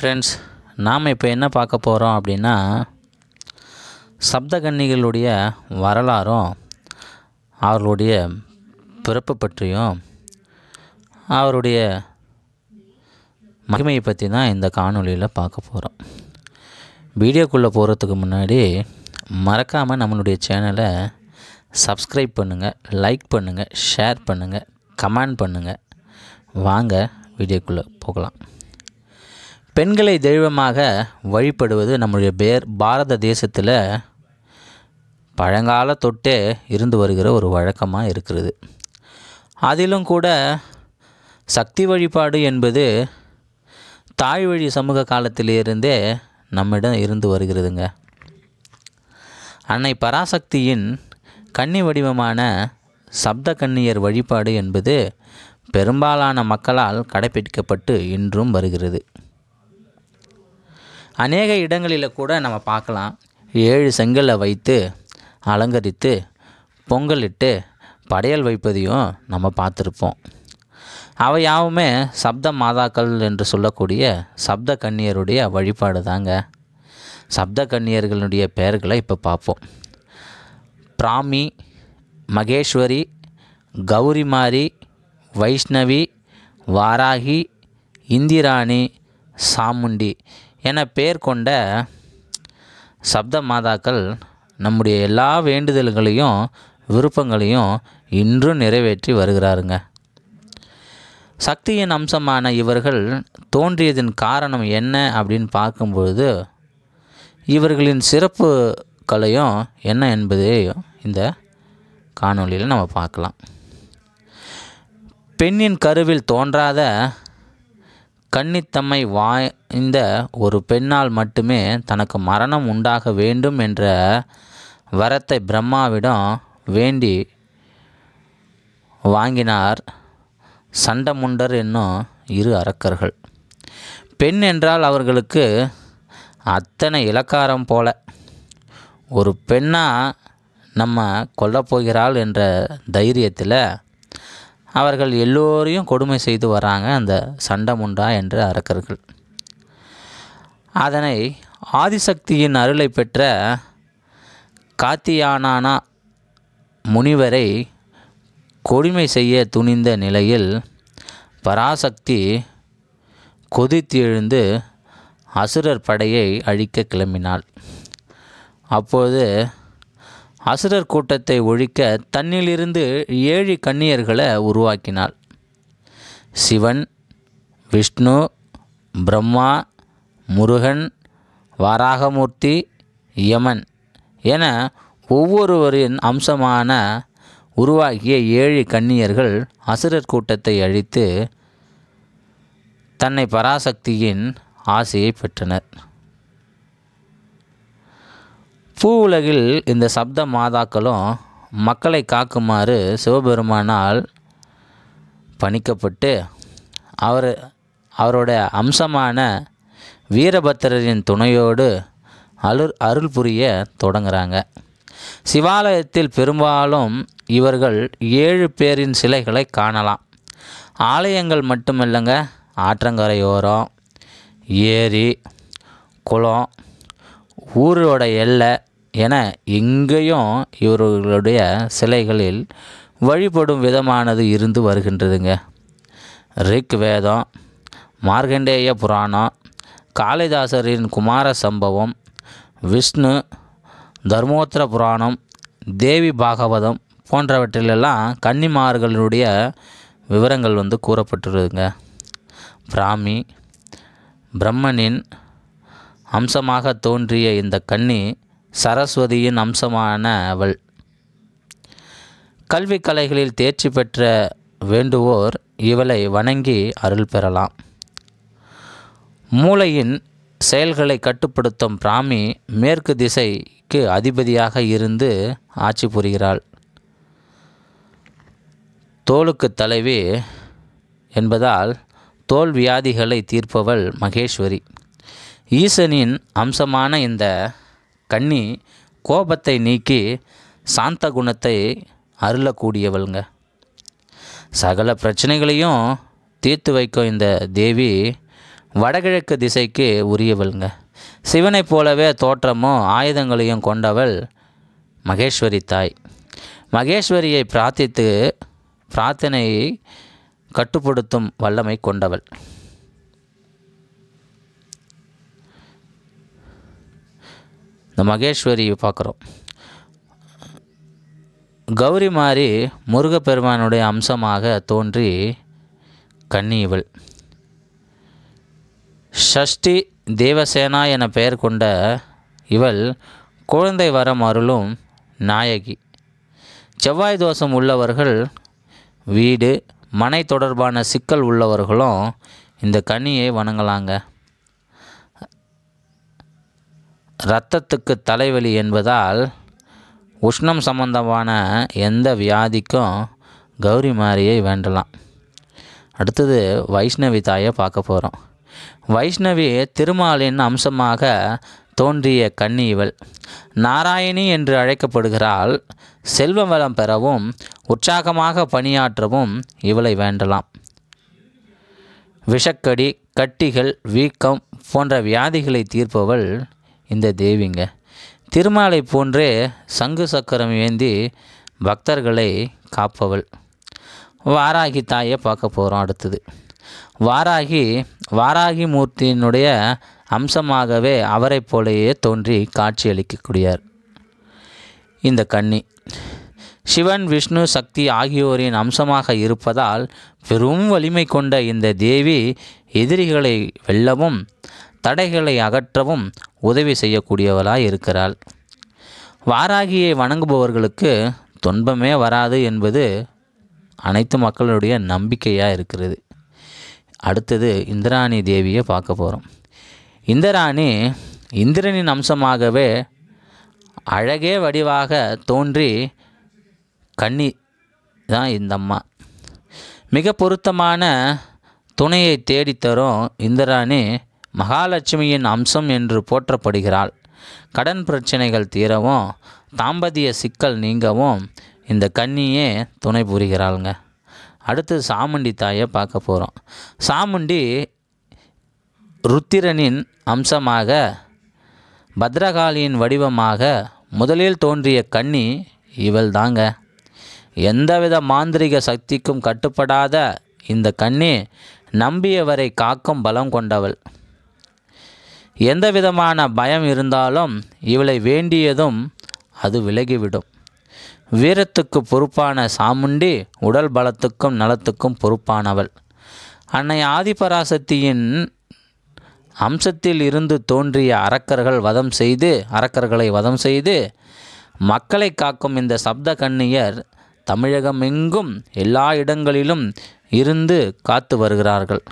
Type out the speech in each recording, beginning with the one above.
friends நாம் இப்போ என்ன பார்க்க போகிறோம் அப்படின்னா சப்தகன்னிகளுடைய வரலாறும் அவர்களுடைய பிறப்பு பற்றியும் அவருடைய மகிமையை பற்றி தான் இந்த காணொலியில் பார்க்க போகிறோம் வீடியோக்குள்ளே போகிறதுக்கு முன்னாடி மறக்காமல் நம்மளுடைய சேனலை சப்ஸ்கிரைப் பண்ணுங்கள் லைக் பண்ணுங்கள் ஷேர் பண்ணுங்கள் கமெண்ட் பண்ணுங்கள் வாங்க வீடியோக்குள்ளே போகலாம் பெண்களை தெய்வமாக வழிபடுவது நம்முடைய பேர் பாரத தேசத்தில் பழங்கால தொட்டே இருந்து வருகிற ஒரு வழக்கமாக இருக்கிறது அதிலும் கூட சக்தி வழிபாடு என்பது தாய் வழி சமூக காலத்திலிருந்தே நம்மிடம் இருந்து வருகிறதுங்க அன்னை பராசக்தியின் கன்னி வடிவமான சப்த கன்னியர் வழிபாடு என்பது பெரும்பாலான மக்களால் கடைபிடிக்கப்பட்டு இன்றும் வருகிறது அநேக இடங்களில் கூட நம்ம பார்க்கலாம் ஏழு செங்கலை வைத்து அலங்கரித்து பொங்கலிட்டு படையல் வைப்பதையும் நம்ம பார்த்துருப்போம் அவை யாவுமே சப்த மாதாக்கள் என்று சொல்லக்கூடிய சப்த கன்னியருடைய வழிபாடு தாங்க சப்த கன்னியர்களுடைய பெயர்களை இப்போ பார்ப்போம் பிராமி மகேஸ்வரி கௌரிமாரி வைஷ்ணவி வாராகி இந்திராணி சாமுண்டி என பெயர் கொண்ட சப்த மாதாக்கள் நம்முடைய எல்லா வேண்டுதல்களையும் விருப்பங்களையும் இன்றும் நிறைவேற்றி வருகிறாருங்க சக்தியின் அம்சமான இவர்கள் தோன்றியதின் காரணம் என்ன அப்படின்னு பார்க்கும்பொழுது இவர்களின் சிறப்பு கலையும் என்ன என்பதையும் இந்த காணொலியில் நம்ம பார்க்கலாம் பெண்ணின் கருவில் தோன்றாத கன்னித்தம்மை வாய்ந்த ஒரு பெண்ணால் மட்டுமே தனக்கு மரணம் உண்டாக வேண்டும் என்ற வரத்தை பிரம்மாவிடம் வேண்டி வாங்கினார் சண்டமுண்டர் என்னும் இரு அரக்கர்கள் பெண் என்றால் அவர்களுக்கு அத்தனை இலக்காரம் போல ஒரு பெண்ணாக நம்ம கொல்லப்போகிறாள் என்ற தைரியத்தில் அவர்கள் எல்லோரையும் கொடுமை செய்து வராங்க அந்த சண்டமுண்டா என்று அரக்கர்கள் அதனை ஆதிசக்தியின் அருளை பெற்ற காத்தியானானா முனிவரை கொடுமை செய்ய துணிந்த நிலையில் பராசக்தி கொதித்து எழுந்து அசுரர் படையை அழிக்க கிளம்பினாள் அப்போது அசுரர் கூட்டத்தை ஒழிக்க தன்னிலிருந்து ஏழு கண்ணியர்களை உருவாக்கினாள் சிவன் விஷ்ணு பிரம்மா முருகன் வராகமூர்த்தி யமன் என ஒவ்வொருவரின் அம்சமான உருவாகிய ஏழு கன்னியர்கள் அசுரர் கூட்டத்தை அழித்து தன்னை பராசக்தியின் ஆசையை பெற்றனர் பூ உலகில் இந்த சப்த மாதாக்களும் மக்களை காக்குமாறு சிவபெருமானால் பணிக்கப்பட்டு அவர் அவருடைய அம்சமான வீரபத்திரரின் துணையோடு அருள் அருள் புரிய தொடங்குகிறாங்க சிவாலயத்தில் பெரும்பாலும் இவர்கள் ஏழு பேரின் சிலைகளை காணலாம் ஆலயங்கள் மட்டுமில்லைங்க ஆற்றங்கரையோரம் ஏரி குளம் ஊரோட எல்லை என எங்கேயும் இவர்களுடைய சிலைகளில் வழிபடும் விதமானது இருந்து வருகின்றதுங்க ரிக் வேதம் மார்கண்டேய புராணம் காளிதாசரின் குமார சம்பவம் விஷ்ணு தர்மோத்திர புராணம் தேவி பாகவதம் போன்றவற்றிலெல்லாம் கன்னிமார்களுடைய விவரங்கள் வந்து கூறப்பட்டுள்ளதுங்க பிராமி பிரம்மனின் அம்சமாக தோன்றிய இந்த கன்னி சரஸ்வதியின் அம்சமான அவள் கல்வி கலைகளில் தேர்ச்சி பெற்ற வேண்டுவோர் இவளை வணங்கி அருள் பெறலாம் மூளையின் செயல்களை கட்டுப்படுத்தும் பிராமி மேற்கு திசைக்கு அதிபதியாக இருந்து ஆட்சி புரிகிறாள் தோளுக்கு தலைவி என்பதால் தோல் வியாதிகளை தீர்ப்பவள் மகேஸ்வரி ஈசனின் அம்சமான இந்த கன்னி கோபத்தை நீக்கி சாந்த குணத்தை அருளக்கூடியவளுங்க சகல பிரச்சனைகளையும் தீர்த்து வைக்கும் இந்த தேவி வடகிழக்கு திசைக்கு உரியவளுங்க சிவனைப் போலவே தோற்றமும் ஆயுதங்களையும் கொண்டவள் மகேஸ்வரி தாய் மகேஸ்வரியை பிரார்த்தித்து பிரார்த்தனையை கட்டுப்படுத்தும் வல்லமை கொண்டவள் இந்த மகேஸ்வரி பார்க்குறோம் கௌரி மாறி முருகப்பெருமானுடைய அம்சமாக தோன்றி கன்னி இவள் ஷஷ்டி தேவசேனா என பெயர் கொண்ட இவள் குழந்தை வரம் அருளும் நாயகி செவ்வாய் தோஷம் உள்ளவர்கள் வீடு மனை தொடர்பான சிக்கல் உள்ளவர்களும் இந்த கன்னியை வணங்கலாங்க இரத்தத்துக்கு தலைவலி என்பதால் உஷ்ணம் சம்பந்தமான எந்த வியாதிக்கும் கௌரி மாரியை வேண்டலாம் அடுத்தது வைஷ்ணவி தாயை பார்க்க போகிறோம் வைஷ்ணவி திருமாலின் அம்சமாக தோன்றிய கன்னி இவள் நாராயணி என்று அழைக்கப்படுகிறாள் செல்வ வளம் பெறவும் உற்சாகமாக பணியாற்றவும் இவளை வேண்டலாம் விஷக்கடி கட்டிகள் வீக்கம் போன்ற வியாதிகளை தீர்ப்பவள் இந்த தேவிங்க திருமாலை போன்றே சங்கு சக்கரம் ஏந்தி பக்தர்களை காப்பவள் வாராகி தாயை பார்க்க போகிறோம் அடுத்தது வாராகி வாராகி மூர்த்தியினுடைய அம்சமாகவே அவரை போலேயே தோன்றி காட்சியளிக்கக்கூடியார் இந்த கன்னி சிவன் விஷ்ணு சக்தி ஆகியோரின் அம்சமாக இருப்பதால் பெரும் வலிமை கொண்ட இந்த தேவி எதிரிகளை வெல்லவும் தடைகளை அகற்றவும் உதவி செய்யக்கூடியவளாய் இருக்கிறாள் வாராகியை வணங்குபவர்களுக்கு துன்பமே வராது என்பது அனைத்து மக்களுடைய நம்பிக்கையாக இருக்கிறது அடுத்தது இந்திராணி தேவியை பார்க்க போகிறோம் இந்திராணி இந்திரனின் அம்சமாகவே அழகே வடிவாக தோன்றி கண்ணி தான் இந்த அம்மா மிக பொருத்தமான துணையை தேடித்தரும் இந்திராணி மகாலட்சுமியின் அம்சம் என்று போற்றப்படுகிறாள் கடன் பிரச்சனைகள் தீரவும் தாம்பதிய சிக்கல் நீங்கவும் இந்த கன்னியே துணை புரிகிறாளுங்க அடுத்து சாமுண்டி தாயை பார்க்க போகிறோம் சாமுண்டி ருத்திரனின் அம்சமாக பத்ரகாளியின் வடிவமாக முதலில் தோன்றிய கன்னி இவள் தாங்க எந்தவித மாந்திரிக சக்திக்கும் கட்டுப்படாத இந்த கன்னி நம்பியவரை காக்கும் பலம் கொண்டவள் எந்த விதமான பயம் இருந்தாலும் இவளை வேண்டியதும் அது விலகிவிடும் வீரத்துக்கு பொறுப்பான சாமுண்டி உடல் பலத்துக்கும் நலத்துக்கும் பொறுப்பானவள் அன்னை ஆதிபராசக்தியின் அம்சத்தில் இருந்து தோன்றிய அரக்கர்கள் வதம் செய்து அரக்கர்களை வதம் செய்து மக்களை காக்கும் இந்த சப்த கண்ணியர் தமிழகம் எங்கும் எல்லா இடங்களிலும் இருந்து காத்து வருகிறார்கள்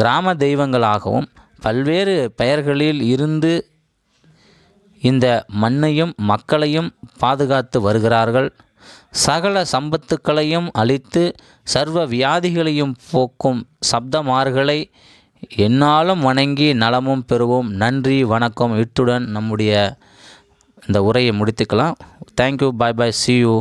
கிராம தெய்வங்களாகவும் பல்வேறு பெயர்களில் இருந்து இந்த மண்ணையும் மக்களையும் பாதுகாத்து வருகிறார்கள் சகல சம்பத்துக்களையும் அழித்து சர்வ வியாதிகளையும் போக்கும் சப்தமார்களை என்னாலும் வணங்கி நலமும் பெறுவோம் நன்றி வணக்கம் இத்துடன் நம்முடைய இந்த உரையை முடித்துக்கலாம் thank you bye bye see you